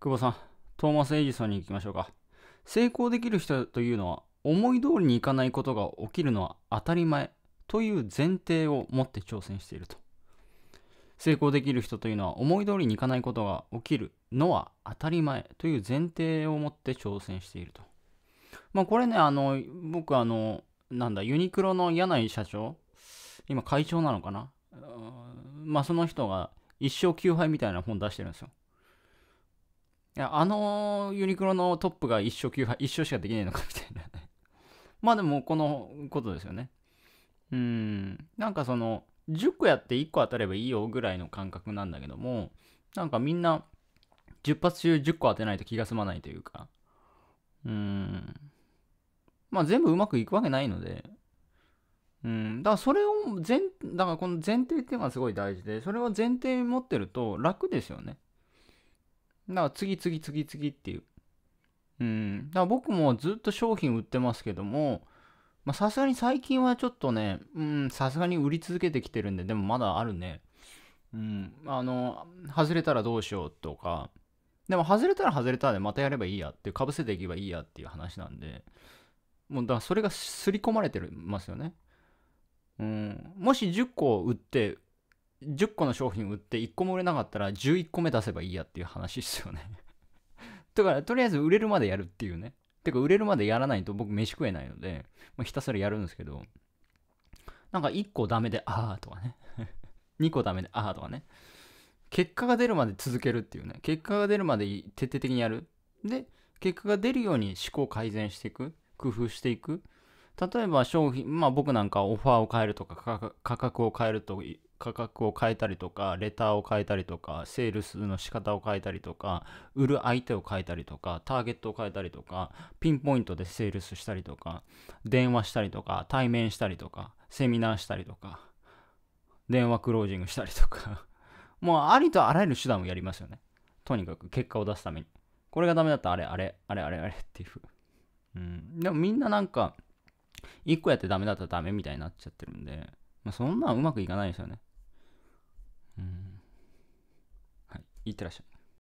久保さん、トーマス・エジソンに行きましょうか。成功できる人というのは、思い通りにいかないことが起きるのは当たり前という前提を持って挑戦していると。成功できる人というのは思い通りにいかないことが起きるのは当たり前という前提を持って挑戦していると。まあこれね、あの、僕あの、なんだ、ユニクロの柳井社長、今会長なのかなまあその人が一生休敗みたいな本出してるんですよ。や、あのユニクロのトップが一生9敗、一生しかできないのかみたいなね、まあでも、このことですよね。うん、なんかその、10個やって1個当たればいいよぐらいの感覚なんだけども、なんかみんな、10発中10個当てないと気が済まないというか、うん、まあ全部うまくいくわけないので、うん、だからそれを前、だからこの前提っていうのがすごい大事で、それを前提に持ってると楽ですよね。だから次々次々っていう。うん。だから僕もずっと商品売ってますけども、まさすがに最近はちょっとね、うん、さすがに売り続けてきてるんで、でもまだあるね。うん、あの、外れたらどうしようとか、でも外れたら外れたでまたやればいいやっていう、かぶせていけばいいやっていう話なんで、もうだからそれが刷り込まれてますよね。うん、もし10個売って10個の商品売って1個も売れなかったら11個目出せばいいやっていう話ですよね だから、とりあえず売れるまでやるっていうね。てか、売れるまでやらないと僕飯食えないので、まあ、ひたすらやるんですけど、なんか1個ダメで、あーとかね。2 個ダメで、あーとかね。結果が出るまで続けるっていうね。結果が出るまで徹底的にやる。で、結果が出るように思考改善していく。工夫していく。例えば商品、まあ僕なんかオファーを変えるとか価格を変えると価格を変えたりとか、レターを変えたりとか、セールスの仕方を変えたりとか、売る相手を変えたりとか、ターゲットを変えたりとか、ピンポイントでセールスしたりとか、電話したりとか、対面したりとか、セミナーしたりとか、電話クロージングしたりとか、もうありとあらゆる手段をやりますよね。とにかく結果を出すために。これがダメだったらあれ、あれ、あれ、あれ、あれっていう。うん。でもみんななんか、一個やってダメだったらダメみたいになっちゃってるんで、まあ、そんなんうまくいかないですよね。いってらっしゃい。